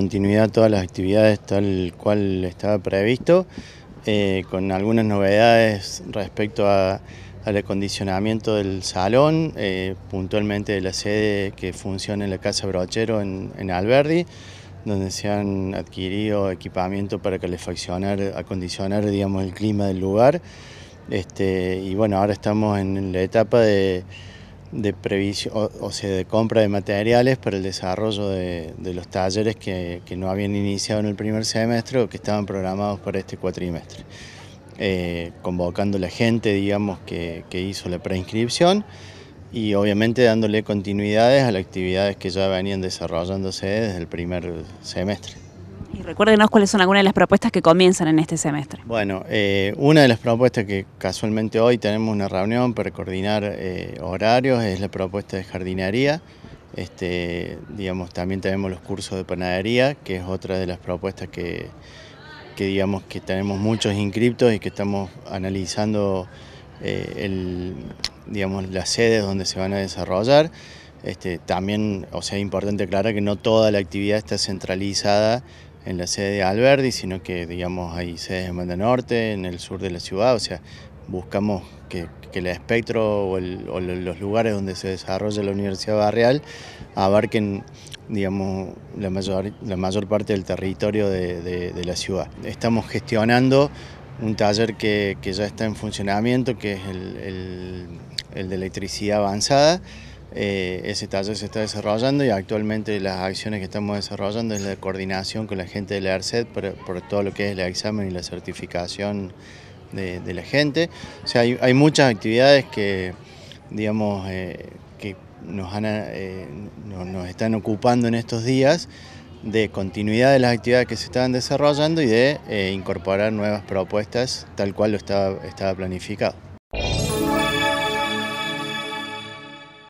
continuidad a todas las actividades tal cual estaba previsto, eh, con algunas novedades respecto al acondicionamiento del salón, eh, puntualmente de la sede que funciona en la Casa Brochero en, en Alberdi, donde se han adquirido equipamiento para calefaccionar, acondicionar digamos, el clima del lugar. Este, y bueno, ahora estamos en la etapa de de previsión, o, sea, de compra de materiales para el desarrollo de, los talleres que, no habían iniciado en el primer semestre o que estaban programados para este cuatrimestre. Eh, convocando la gente, digamos, que hizo la preinscripción y obviamente dándole continuidades a las actividades que ya venían desarrollándose desde el primer semestre. Y recuérdenos cuáles son algunas de las propuestas que comienzan en este semestre. Bueno, eh, una de las propuestas que casualmente hoy tenemos una reunión para coordinar eh, horarios es la propuesta de jardinería. Este, digamos, también tenemos los cursos de panadería, que es otra de las propuestas que, digamos que tenemos muchos inscriptos y que estamos analizando eh, el, digamos, las sedes donde se van a desarrollar. Este, también, o sea, es importante aclarar que no toda la actividad está centralizada en la sede de Alberdi, sino que digamos hay sedes en Banda Norte, en el sur de la ciudad, o sea, buscamos que, el espectro o, los lugares donde se desarrolla la Universidad Barrial abarquen digamos, la, mayor, parte del territorio de, la ciudad. Estamos gestionando un taller que, ya está en funcionamiento, que es el de electricidad avanzada, eh, ese taller se está desarrollando y actualmente las acciones que estamos desarrollando es la coordinación con la gente de la Arced por, todo lo que es el examen y la certificación de, la gente. O sea, hay, muchas actividades que, digamos, eh, que nos, eh, nos están ocupando en estos días de continuidad de las actividades que se estaban desarrollando y de incorporar nuevas propuestas tal cual lo estaba, estaba planificado.